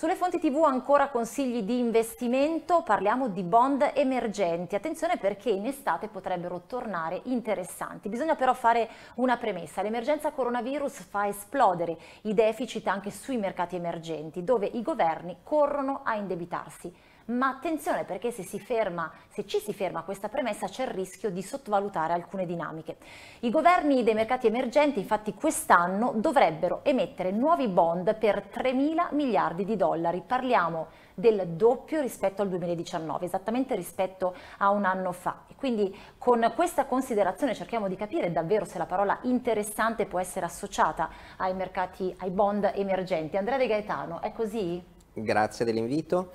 Sulle fonti TV ancora consigli di investimento, parliamo di bond emergenti. Attenzione perché in estate potrebbero tornare interessanti. Bisogna però fare una premessa. L'emergenza coronavirus fa esplodere i deficit anche sui mercati emergenti, dove i governi corrono a indebitarsi ma attenzione perché se, ferma, se ci si ferma a questa premessa c'è il rischio di sottovalutare alcune dinamiche. I governi dei mercati emergenti infatti quest'anno dovrebbero emettere nuovi bond per 3 mila miliardi di dollari, parliamo del doppio rispetto al 2019, esattamente rispetto a un anno fa. E quindi con questa considerazione cerchiamo di capire davvero se la parola interessante può essere associata ai mercati, ai bond emergenti. Andrea De Gaetano, è così? Grazie dell'invito.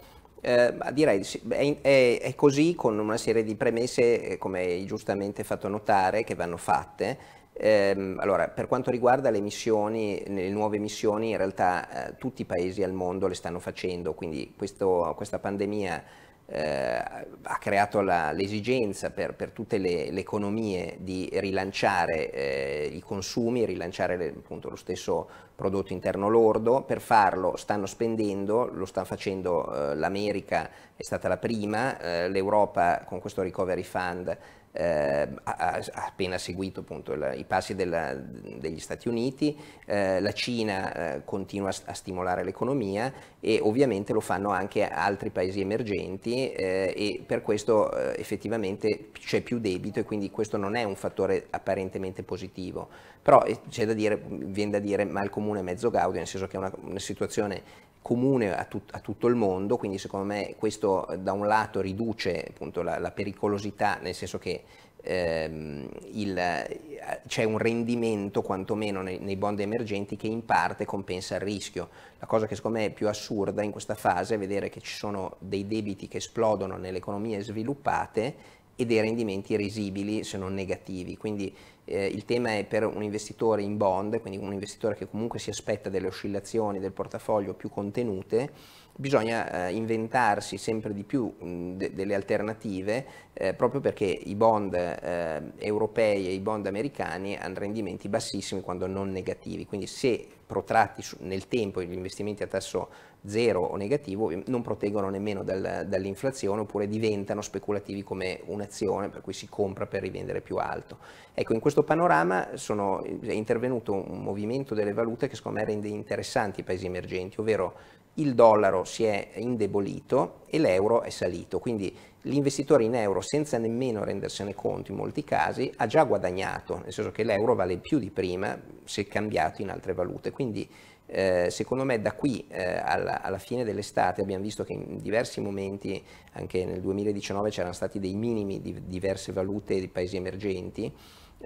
Eh, direi è, è, è così con una serie di premesse, eh, come hai giustamente fatto notare, che vanno fatte Ehm, allora, per quanto riguarda le missioni, le nuove missioni, in realtà eh, tutti i paesi al mondo le stanno facendo, quindi questo, questa pandemia eh, ha creato l'esigenza per, per, tutte le, le, economie di rilanciare eh, i consumi, rilanciare le, appunto, lo stesso prodotto interno lordo, per farlo stanno spendendo, lo sta facendo eh, l'America, è stata la prima, eh, l'Europa con questo recovery fund eh, ha, appena seguito appunto la, i passi della, degli Stati Uniti, eh, la Cina eh, continua a stimolare l'economia e ovviamente lo fanno anche altri paesi emergenti eh, e per questo eh, effettivamente c'è più debito e quindi questo non è un fattore apparentemente positivo, però eh, c'è da dire, viene da dire mal comune mezzo gaudio, nel senso che è una, una situazione comune a, tut, a, tutto il mondo, quindi secondo me questo eh, da un lato riduce appunto, la, la, pericolosità, nel senso che ehm, eh, c'è un rendimento quantomeno nei, nei, bond emergenti che in parte compensa il rischio. La cosa che secondo me è più assurda in questa fase è vedere che ci sono dei debiti che esplodono nelle economie sviluppate e dei rendimenti risibili se non negativi. Quindi eh, il tema è per un investitore in bond, quindi un investitore che comunque si aspetta delle oscillazioni del portafoglio più contenute, bisogna eh, inventarsi sempre di più mh, de delle alternative eh, proprio perché i bond eh, europei e i bond americani hanno rendimenti bassissimi quando non negativi, quindi se protratti nel tempo gli investimenti a tasso zero o negativo ehm, non proteggono nemmeno dal, dall'inflazione oppure diventano speculativi come un'azione per cui si compra per rivendere più alto. Ecco, in questo panorama sono, è intervenuto un movimento delle valute che secondo me rende interessanti i paesi emergenti, ovvero il dollaro si è indebolito e l'euro è salito, quindi l'investitore in euro senza nemmeno rendersene conto in molti casi ha già guadagnato, nel senso che l'euro vale più di prima se cambiato in altre valute, quindi eh, secondo me da qui eh, alla, alla, fine dell'estate abbiamo visto che in diversi momenti, anche nel 2019 c'erano stati dei minimi di diverse valute di paesi emergenti,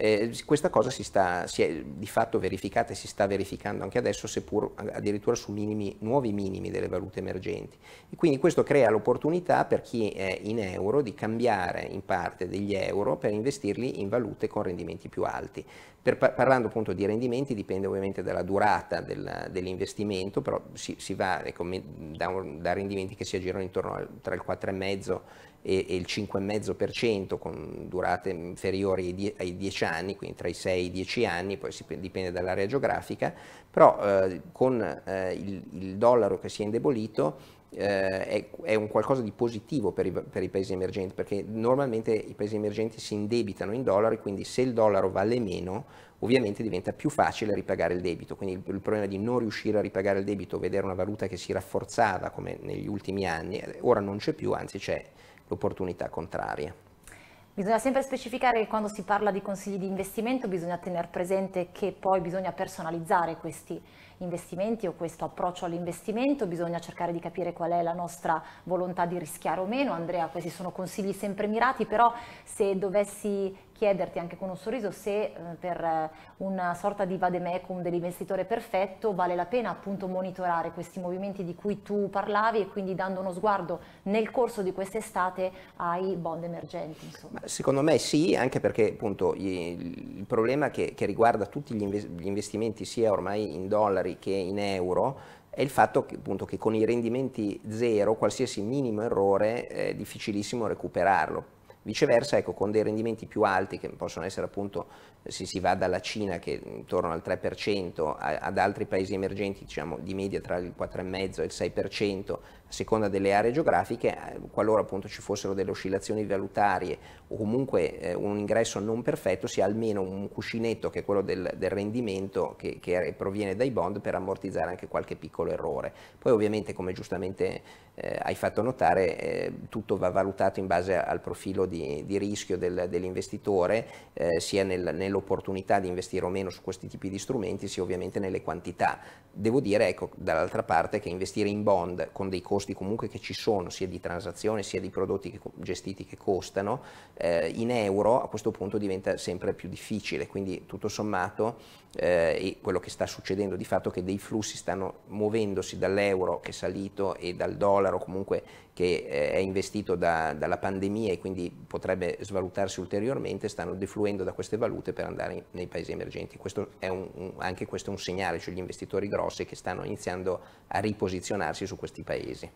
eh, questa cosa si, sta, si è di fatto verificata e si sta verificando anche adesso, seppur addirittura su minimi, nuovi minimi delle valute emergenti. E quindi questo crea l'opportunità per chi è in euro di cambiare in parte degli euro per investirli in valute con rendimenti più alti. Per, parlando appunto di rendimenti dipende ovviamente dalla durata del, dell'investimento, però si, si va ecco, da, un, da rendimenti che si aggirano intorno al, tra il 4,5 e, e il 5,5% con durate inferiori die, ai 10 anni, quindi tra i 6 e i 10 anni, poi si, dipende dall'area geografica, però eh, con eh, il, il dollaro che si è indebolito eh, è, è, un qualcosa di positivo per i, per i, paesi emergenti, perché normalmente i paesi emergenti si indebitano in dollari, quindi se il dollaro vale meno, ovviamente diventa più facile ripagare il debito. Quindi il, il problema di non riuscire a ripagare il debito, vedere una valuta che si rafforzava come negli ultimi anni, ora non c'è più, anzi c'è l'opportunità contraria. Bisogna sempre specificare che quando si parla di consigli di investimento bisogna tenere presente che poi bisogna personalizzare questi investimenti o questo approccio all'investimento, bisogna cercare di capire qual è la nostra volontà di rischiare o meno. Andrea, questi sono consigli sempre mirati, però se dovessi chiederti anche con un sorriso se eh, per eh, una sorta di vademecum dell'investitore perfetto vale la pena appunto monitorare questi movimenti di cui tu parlavi e quindi dando uno sguardo nel corso di quest'estate ai bond emergenti. Secondo me sì, anche perché appunto il problema che, che riguarda tutti gli investimenti sia ormai in dollari che in euro è il fatto che, appunto, che con i rendimenti zero qualsiasi minimo errore è difficilissimo recuperarlo Viceversa, ecco, con dei rendimenti più alti, che possono essere appunto, se si va dalla Cina che è intorno al 3%, a, ad altri paesi emergenti diciamo di media tra il 4,5% e il 6%, a seconda delle aree geografiche, eh, qualora appunto ci fossero delle oscillazioni valutarie o comunque eh, un ingresso non perfetto, si ha almeno un cuscinetto che è quello del, del rendimento che, che, proviene dai bond per ammortizzare anche qualche piccolo errore. Poi ovviamente, come giustamente eh, hai fatto notare, eh, tutto va valutato in base al profilo di, di rischio del, dell'investitore, eh, sia nel, nell'opportunità di investire o meno su questi tipi di strumenti, sia ovviamente nelle quantità. Devo dire, ecco, dall'altra parte che investire in bond con dei costi comunque che ci sono, sia di transazione, sia di prodotti che, gestiti che costano, eh, in euro a questo punto diventa sempre più difficile, quindi tutto sommato eh, quello che sta succedendo di fatto è che dei flussi stanno muovendosi dall'euro che è salito e dal dollaro comunque che eh, è investito da, dalla pandemia e quindi potrebbe svalutarsi ulteriormente, stanno defluendo da queste valute per andare in, nei paesi emergenti. Questo un, un, anche questo è un segnale, cioè gli investitori grossi che stanno iniziando a riposizionarsi su questi paesi.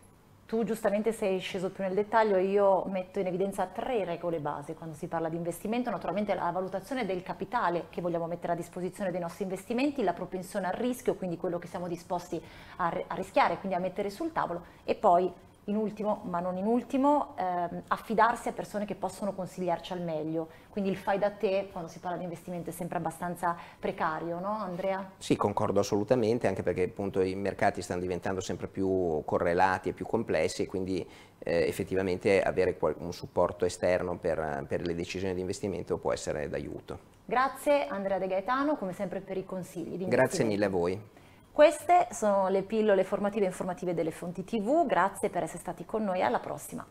Tu giustamente sei sceso più nel dettaglio, io metto in evidenza tre regole base quando si parla di investimento, naturalmente la valutazione del capitale che vogliamo mettere a disposizione dei nostri investimenti, la propensione al rischio, quindi quello che siamo disposti a, rischiare, quindi a mettere sul tavolo e poi in ultimo, ma non in ultimo, ehm, affidarsi a persone che possono consigliarci al meglio. Quindi il fai da te, quando si parla di investimento, è sempre abbastanza precario, no Andrea? Sì, concordo assolutamente, anche perché appunto i mercati stanno diventando sempre più correlati e più complessi, quindi eh, effettivamente avere un supporto esterno per, per le decisioni di investimento può essere d'aiuto. Grazie Andrea De Gaetano, come sempre per i consigli. di investimento. Grazie mille a voi. Queste sono le pillole formative e informative delle fonti TV, grazie per essere stati con noi, alla prossima!